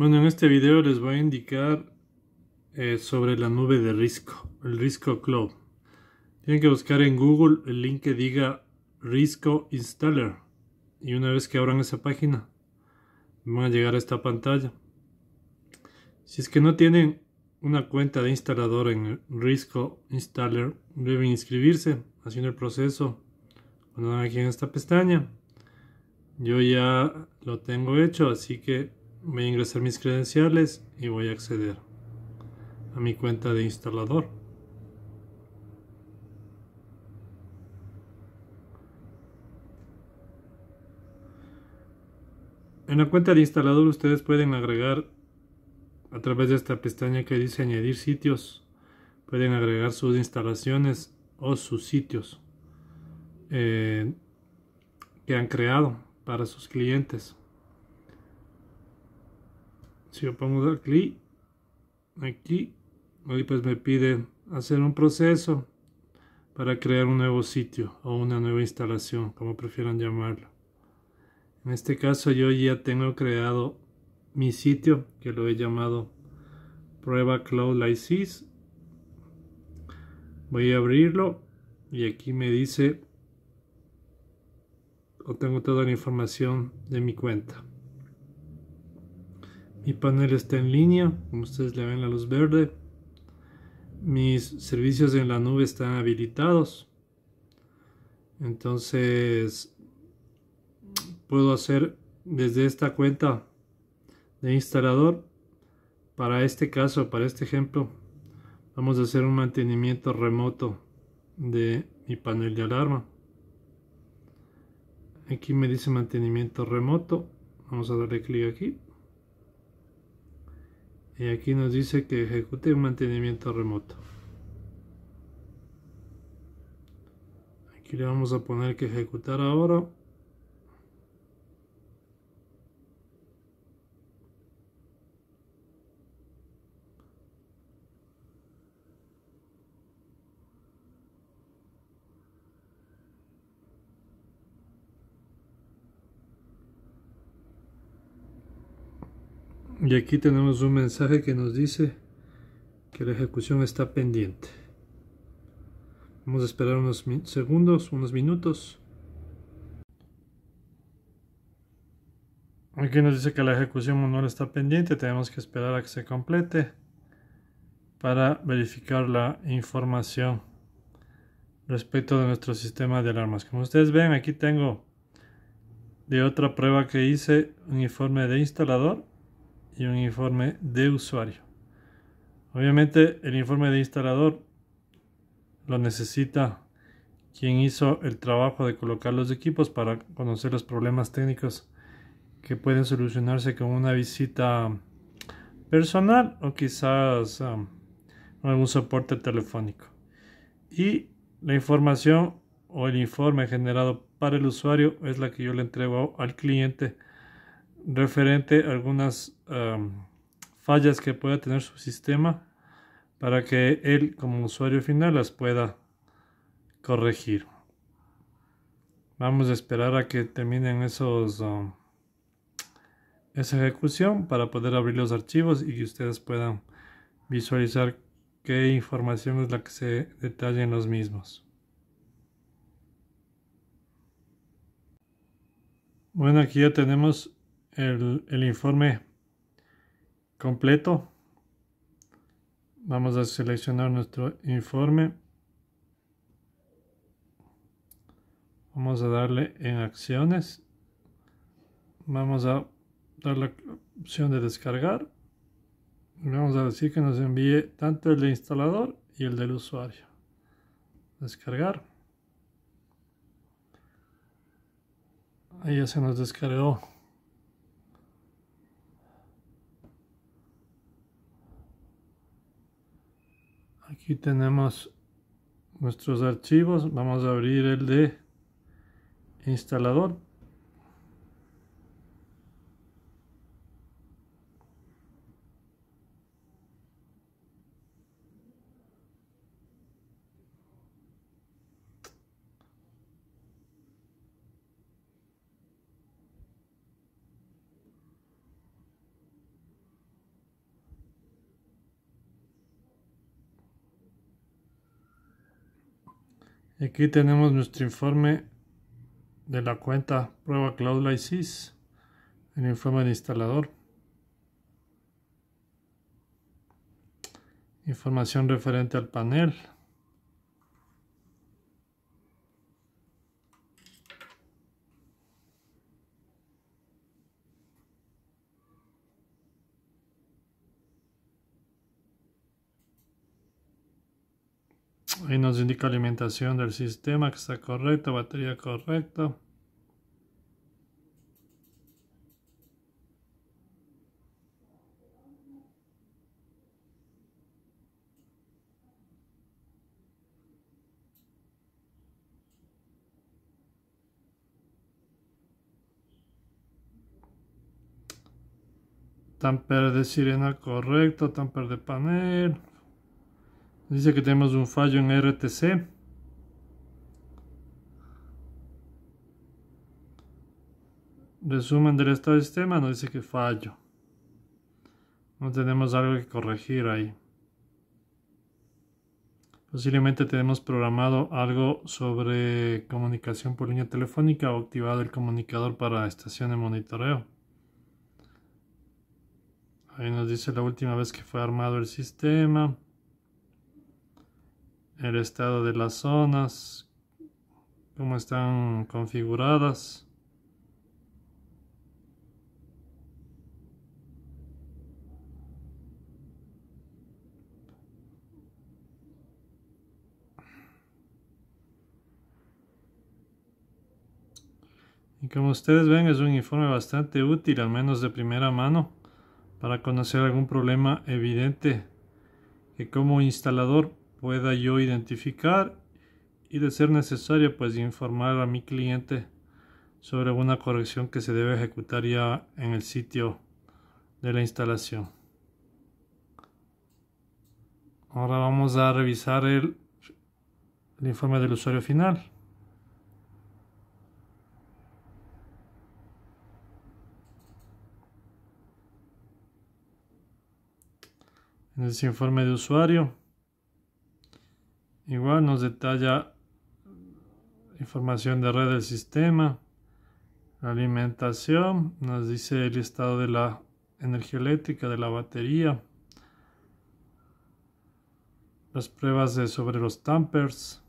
Bueno, en este video les voy a indicar eh, sobre la nube de Risco, el Risco Club. Tienen que buscar en Google el link que diga Risco Installer. Y una vez que abran esa página, van a llegar a esta pantalla. Si es que no tienen una cuenta de instalador en Risco Installer, deben inscribirse haciendo el proceso. Cuando van aquí en esta pestaña, yo ya lo tengo hecho, así que voy a ingresar mis credenciales y voy a acceder a mi cuenta de instalador en la cuenta de instalador ustedes pueden agregar a través de esta pestaña que dice añadir sitios pueden agregar sus instalaciones o sus sitios eh, que han creado para sus clientes si yo pongo el clic aquí ahí pues me pide hacer un proceso para crear un nuevo sitio o una nueva instalación como prefieran llamarlo en este caso yo ya tengo creado mi sitio que lo he llamado prueba cloud voy a abrirlo y aquí me dice tengo toda la información de mi cuenta mi panel está en línea, como ustedes le ven la luz verde. Mis servicios en la nube están habilitados. Entonces, puedo hacer desde esta cuenta de instalador. Para este caso, para este ejemplo, vamos a hacer un mantenimiento remoto de mi panel de alarma. Aquí me dice mantenimiento remoto. Vamos a darle clic aquí. Y aquí nos dice que ejecute un mantenimiento remoto. Aquí le vamos a poner que ejecutar ahora. Y aquí tenemos un mensaje que nos dice que la ejecución está pendiente. Vamos a esperar unos segundos, unos minutos. Aquí nos dice que la ejecución manual está pendiente, tenemos que esperar a que se complete para verificar la información respecto de nuestro sistema de alarmas. Como ustedes ven, aquí tengo de otra prueba que hice un informe de instalador y un informe de usuario. Obviamente el informe de instalador lo necesita quien hizo el trabajo de colocar los equipos para conocer los problemas técnicos que pueden solucionarse con una visita personal o quizás algún soporte telefónico. Y la información o el informe generado para el usuario es la que yo le entrego al cliente referente a algunas fallas que pueda tener su sistema para que él como usuario final las pueda corregir. Vamos a esperar a que terminen esa ejecución para poder abrir los archivos y que ustedes puedan visualizar qué información es la que se detalla en los mismos. Bueno, aquí ya tenemos el, informe completo. Vamos a seleccionar nuestro informe. Vamos a darle en acciones. Vamos a dar la opción de descargar. Vamos a decir que nos envíe tanto el de instalador y el del usuario. Descargar. Ahí ya se nos descargó aquí tenemos nuestros archivos vamos a abrir el de instalador Aquí tenemos nuestro informe de la cuenta prueba Cloud en el informe de instalador. Información referente al panel. Ahí nos indica alimentación del sistema que está correcto, batería correcta. Tamper de sirena correcto, tamper de panel. Dice que tenemos un fallo en RTC. Resumen del estado de sistema nos dice que fallo. No tenemos algo que corregir ahí. Posiblemente tenemos programado algo sobre comunicación por línea telefónica o activado el comunicador para estación de monitoreo. Ahí nos dice la última vez que fue armado el sistema el estado de las zonas, cómo están configuradas. Y como ustedes ven es un informe bastante útil, al menos de primera mano, para conocer algún problema evidente que como instalador pueda yo identificar y de ser necesario pues informar a mi cliente sobre una corrección que se debe ejecutar ya en el sitio de la instalación. Ahora vamos a revisar el, el informe del usuario final. En ese informe de usuario Igual nos detalla información de red del sistema, alimentación, nos dice el estado de la energía eléctrica de la batería, las pruebas sobre los tampers.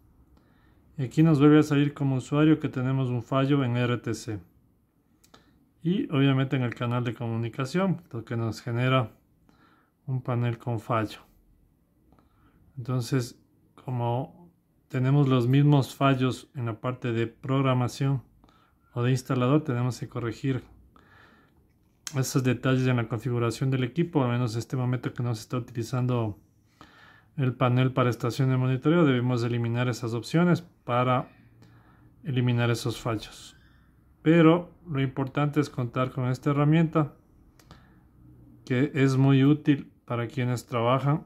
Y aquí nos vuelve a salir como usuario que tenemos un fallo en RTC. Y obviamente en el canal de comunicación, lo que nos genera un panel con fallo. Entonces como tenemos los mismos fallos en la parte de programación o de instalador, tenemos que corregir esos detalles en la configuración del equipo, al menos en este momento que no se está utilizando el panel para estación de monitoreo, debemos eliminar esas opciones para eliminar esos fallos. Pero lo importante es contar con esta herramienta que es muy útil para quienes trabajan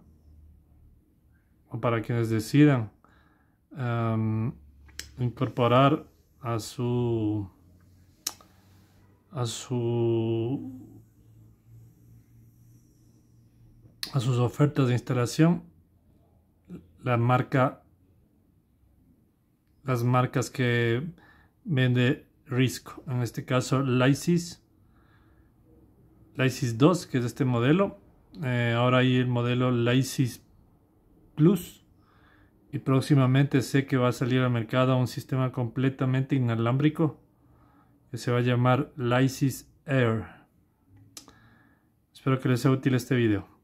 para quienes decidan em, incorporar a su a su a sus ofertas de instalación la marca las marcas que vende Risco en este caso Lysis Lysis 2 que es este modelo eh, ahora hay el modelo Lysis Plus. Y próximamente sé que va a salir al mercado un sistema completamente inalámbrico que se va a llamar Lysis Air. Espero que les sea útil este video.